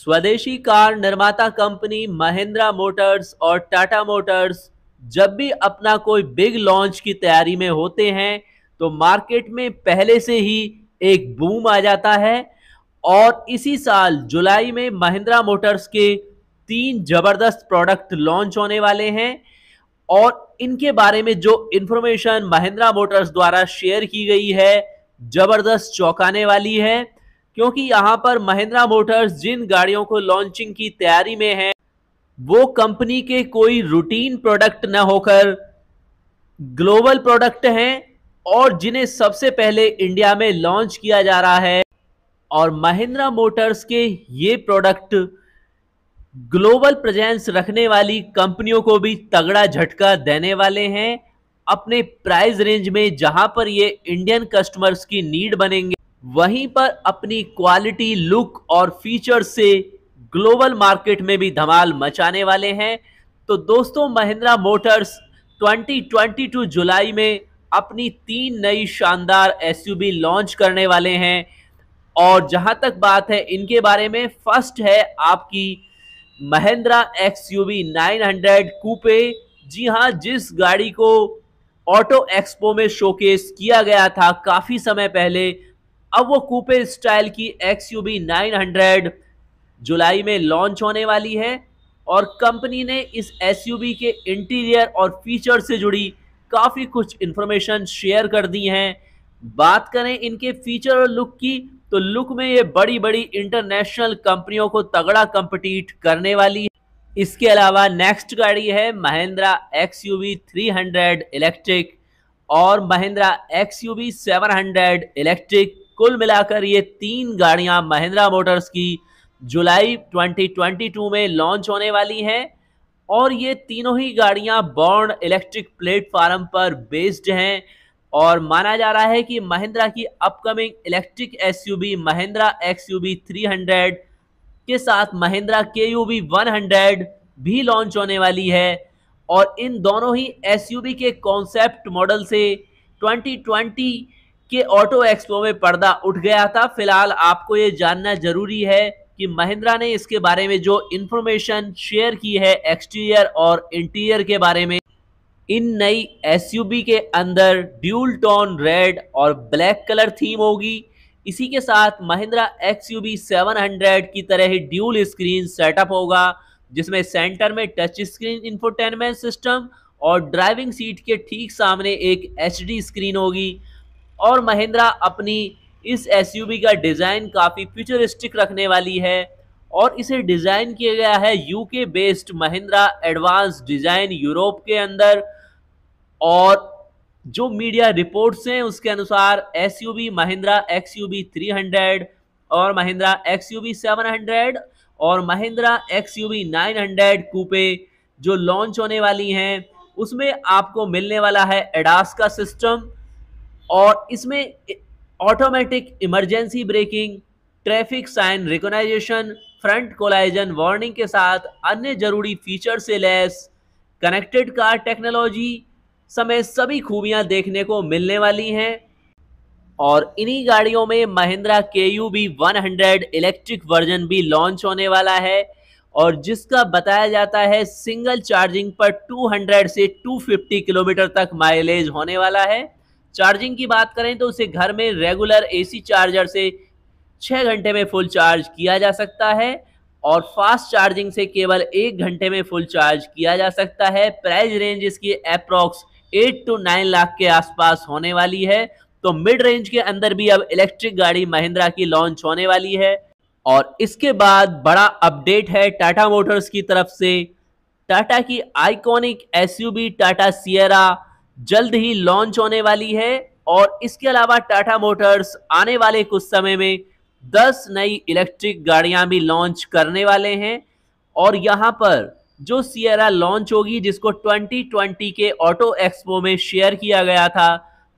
स्वदेशी कार निर्माता company Mahindra Motors और टाटा मोटर्स जब भी अपना कोई बिग लॉन्च की तैयारी में होते हैं तो मार्केट में पहले से ही एक बूम आ जाता है और इसी साल जुलाई में महिंद्रा मोटर्स के तीन जबरदस्त प्रोडक्ट लॉन्च होने वाले हैं और इनके बारे में जो इंफॉर्मेशन महिंद्रा मोटर्स द्वारा शेयर की गई है जबरदस्त चौंकाने वाली है क्योंकि यहां पर महिंद्रा मोटर्स जिन गाड़ियों को लॉन्चिंग की तैयारी में है वो कंपनी के कोई रूटीन प्रोडक्ट न होकर ग्लोबल प्रोडक्ट हैं और जिन्हें सबसे पहले इंडिया में लॉन्च किया जा रहा है और महिंद्रा मोटर्स के ये प्रोडक्ट ग्लोबल प्रेजेंस रखने वाली कंपनियों को भी तगड़ा झटका देने वाले हैं अपने प्राइस रेंज में जहां पर ये इंडियन कस्टमर्स की नीड बनेंगे वहीं पर अपनी क्वालिटी लुक और फीचर से ग्लोबल मार्केट में भी धमाल मचाने वाले हैं तो दोस्तों महिंद्रा मोटर्स 2022 जुलाई में अपनी तीन नई शानदार एसयूवी लॉन्च करने वाले हैं और जहां तक बात है इनके बारे में फर्स्ट है आपकी Mahindra X U V nine hundred coupe जी हाँ जिस गाड़ी को ऑटो एक्सपो में शोकेस किया गया था काफ़ी समय पहले अब वो कूपे स्टाइल की एक्स यू बी नाइन जुलाई में लॉन्च होने वाली है और कंपनी ने इस एस के इंटीरियर और फीचर से जुड़ी काफ़ी कुछ इन्फॉर्मेशन शेयर कर दी हैं बात करें इनके फीचर और लुक की तो लुक में ये बड़ी बड़ी इंटरनेशनल कंपनियों को तगड़ा कंपटीट करने वाली है इसके अलावा नेक्स्ट गाड़ी है Mahindra X U V three hundred electric और Mahindra X U V seven hundred electric कुल मिलाकर ये तीन गाड़ियां महिंद्रा मोटर्स की जुलाई 2022 में लॉन्च होने वाली हैं और ये तीनों ही गाड़ियां बॉर्न इलेक्ट्रिक प्लेटफार्म पर बेस्ड हैं और माना जा रहा है कि महिंद्रा की upcoming electric SUV Mahindra XUV 300 के साथ महिंद्रा वन हंड्रेड भी लॉन्च होने वाली है और इन दोनों ही एसयूवी के कॉन्सेप्ट मॉडल से 2020 कि ऑटो एक्सपो में पर्दा उठ गया था फिलहाल आपको ये जानना जरूरी है कि महिंद्रा ने इसके बारे में जो इंफॉर्मेशन शेयर की है एक्सटीरियर और इंटीरियर के बारे में इन नई एसयूवी के अंदर ड्यूल टोन रेड और ब्लैक कलर थीम होगी इसी के साथ महिंद्रा एक्स यू बी की तरह ही ड्यूल स्क्रीन सेटअप होगा जिसमें सेंटर में टच स्क्रीन इंफोटेनमेंट सिस्टम और ड्राइविंग सीट के ठीक सामने एक एच स्क्रीन होगी और महिंद्रा अपनी इस एसयूवी का डिज़ाइन काफ़ी फ्यूचरिस्टिक रखने वाली है और इसे डिज़ाइन किया गया है UK based Mahindra advance design Europe के अंदर और जो मीडिया रिपोर्ट्स हैं उसके अनुसार S U V Mahindra X U V three hundred और Mahindra X U V seven hundred और Mahindra X U V nine hundred coupe जो लॉन्च होने वाली हैं उसमें आपको मिलने वाला है एडास का सिस्टम और इसमें automatic emergency braking traffic sign recognition front collision warning के साथ अन्य जरूरी फीचर से लैस कनेक्टेड कार टेक्नोलॉजी समय सभी खूबियां देखने को मिलने वाली हैं और इन्हीं गाड़ियों में Mahindra K U V one hundred electric version भी लॉन्च होने वाला है और जिसका बताया जाता है सिंगल चार्जिंग पर 200 से 250 किलोमीटर तक माइलेज होने वाला है चार्जिंग की बात करें तो उसे घर में रेगुलर एसी चार्जर से छः घंटे में फुल चार्ज किया जा सकता है और फास्ट चार्जिंग से केवल एक घंटे में फुल चार्ज किया जा सकता है प्राइस रेंज इसकी approx eight to nine lakh के आसपास होने वाली है तो मिड रेंज के अंदर भी अब इलेक्ट्रिक गाड़ी महिंद्रा की लॉन्च होने वाली है और इसके बाद बड़ा अपडेट है टाटा मोटर्स की तरफ से टाटा की आइकॉनिक एसयूवी टाटा सियरा जल्द ही लॉन्च होने वाली है और इसके अलावा टाटा मोटर्स आने वाले कुछ समय में 10 नई इलेक्ट्रिक गाड़ियां भी लॉन्च करने वाले हैं और यहां पर जो सियरा लॉन्च होगी जिसको 2020 के ऑटो एक्सपो में शेयर किया गया था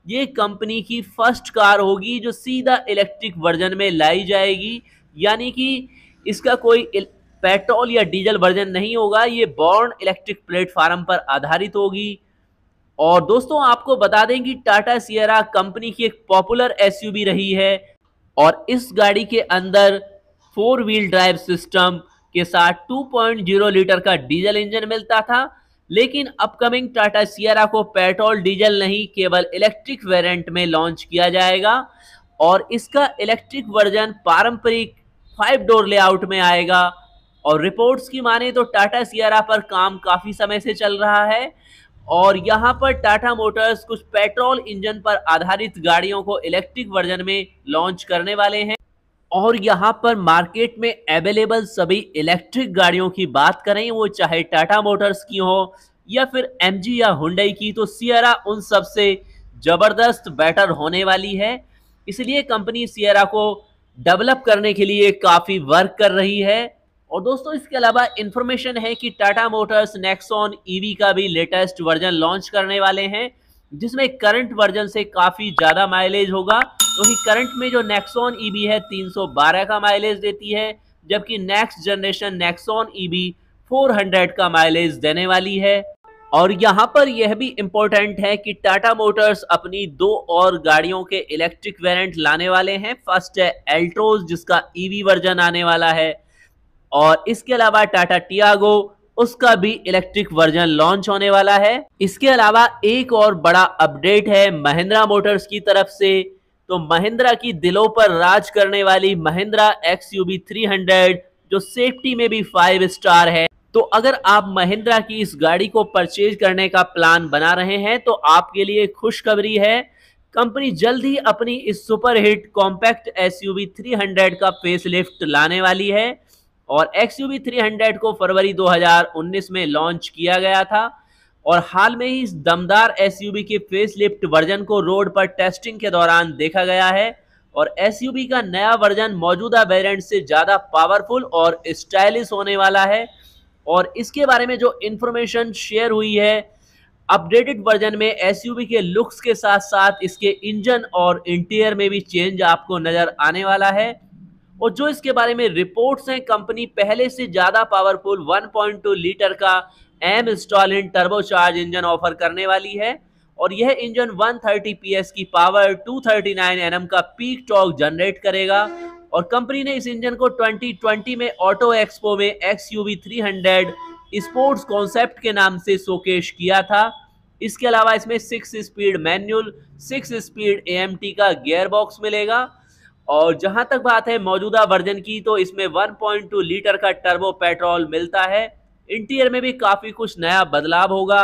ये कंपनी की फर्स्ट कार होगी जो सीधा इलेक्ट्रिक वर्जन में लाई जाएगी यानी कि इसका कोई पेट्रोल या डीजल वर्जन नहीं होगा ये बॉर्न इलेक्ट्रिक प्लेटफार्म पर आधारित होगी और दोस्तों आपको बता दें कि टाटा सियरा कंपनी की एक पॉपुलर एसयूवी रही है और इस गाड़ी के अंदर फोर व्हील ड्राइव सिस्टम के साथ 2.0 लीटर का डीजल इंजन मिलता था लेकिन अपकमिंग टाटा सियरा को पेट्रोल डीजल नहीं केवल इलेक्ट्रिक वेरिएंट में लॉन्च किया जाएगा और इसका इलेक्ट्रिक वर्जन पारंपरिक फाइव डोर लेआउट में आएगा और रिपोर्ट्स की माने तो टाटा सियरा पर काम काफ़ी समय से चल रहा है और यहाँ पर टाटा मोटर्स कुछ पेट्रोल इंजन पर आधारित गाड़ियों को इलेक्ट्रिक वर्जन में लॉन्च करने वाले हैं और यहाँ पर मार्केट में अवेलेबल सभी इलेक्ट्रिक गाड़ियों की बात करें वो चाहे टाटा मोटर्स की हो या फिर एम या हुडई की तो सियरा उन सबसे ज़बरदस्त बेटर होने वाली है इसलिए कंपनी सियरा को डेवलप करने के लिए काफ़ी वर्क कर रही है और दोस्तों इसके अलावा इन्फॉर्मेशन है कि टाटा मोटर्स नेक्सॉन ईवी का भी लेटेस्ट वर्जन लॉन्च करने वाले हैं जिसमें करंट वर्जन से काफ़ी ज़्यादा माइलेज होगा क्योंकि तो करंट में जो नेक्सॉन ईवी e है 312 का माइलेज देती है जबकि नेक्स्ट जनरेशन नेक्सॉन ईवी 400 का माइलेज देने वाली है और यहाँ पर यह भी इम्पोर्टेंट है कि टाटा मोटर्स अपनी दो और गाड़ियों के इलेक्ट्रिक वेरेंट लाने वाले हैं फर्स्ट है एल्ट्रोज जिसका ईवी e वर्जन आने वाला है और इसके अलावा टाटा टियागो उसका भी इलेक्ट्रिक वर्जन लॉन्च होने वाला है इसके अलावा एक और बड़ा अपडेट है महिंद्रा मोटर्स की तरफ से तो महिंद्रा की दिलों पर राज करने वाली Mahindra X U three hundred जो सेफ्टी में भी फाइव स्टार है तो अगर आप महिंद्रा की इस गाड़ी को परचेज करने का प्लान बना रहे हैं तो आपके लिए खुशखबरी है कंपनी जल्द ही अपनी इस सुपरहिट कॉम्पैक्ट एसयूवी 300 का फेसलिफ्ट लाने वाली है और एक्स यू थ्री हंड्रेड को फरवरी 2019 में लॉन्च किया गया था और हाल में ही इस दमदार एसयूवी के फेसलिफ्ट वर्जन को रोड पर टेस्टिंग के दौरान देखा गया है और एसयूवी का नया वर्जन मौजूदा वेरियंट से ज़्यादा पावरफुल और स्टाइलिश होने वाला है और इसके बारे में जो इन्फॉर्मेशन शेयर हुई है अपडेटेड वर्जन में एसयूवी के लुक्स के साथ साथ इसके इंजन और इंटीरियर में भी चेंज आपको नज़र आने वाला है और जो इसके बारे में रिपोर्ट्स हैं कंपनी पहले से ज़्यादा पावरफुल 1.2 लीटर का एम इन टर्बोचार्ज इंजन ऑफर करने वाली है और यह इंजन 130 थर्टी की पावर 239 थर्टी का पीक टॉक जनरेट करेगा और कंपनी ने इस इंजन को 2020 में ऑटो एक्सपो में एक्स यू स्पोर्ट्स कॉन्सेप्ट के नाम से शोकेश किया था इसके अलावा इसमें six speed manual six speed A का गियर बॉक्स मिलेगा और जहां तक बात है मौजूदा वर्जन की तो इसमें 1.2 लीटर का टर्बो पेट्रोल मिलता है इंटीरियर में भी काफ़ी कुछ नया बदलाव होगा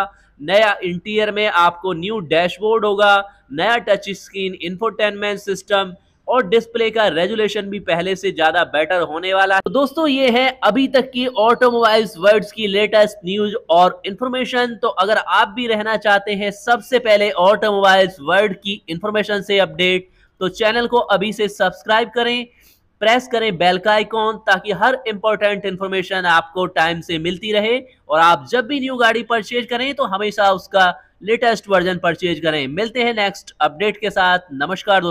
नया इंटीरियर में आपको न्यू डैशबोर्ड होगा नया टच स्क्रीन इंफोटेनमेंट सिस्टम और डिस्प्ले का रेजुलेशन भी पहले से ज़्यादा बेटर होने वाला है तो दोस्तों ये है अभी तक की ऑटोमोबाइल्स वर्ड्स की लेटेस्ट न्यूज और इन्फॉर्मेशन तो अगर आप भी रहना चाहते हैं सबसे पहले ऑटोमोबाइल्स वर्ल्ड की इन्फॉर्मेशन से अपडेट तो चैनल को अभी से सब्सक्राइब करें प्रेस करें बेल का आइकॉन ताकि हर इंपॉर्टेंट इंफॉर्मेशन आपको टाइम से मिलती रहे और आप जब भी न्यू गाड़ी परचेज करें तो हमेशा उसका लेटेस्ट वर्जन परचेज करें मिलते हैं नेक्स्ट अपडेट के साथ नमस्कार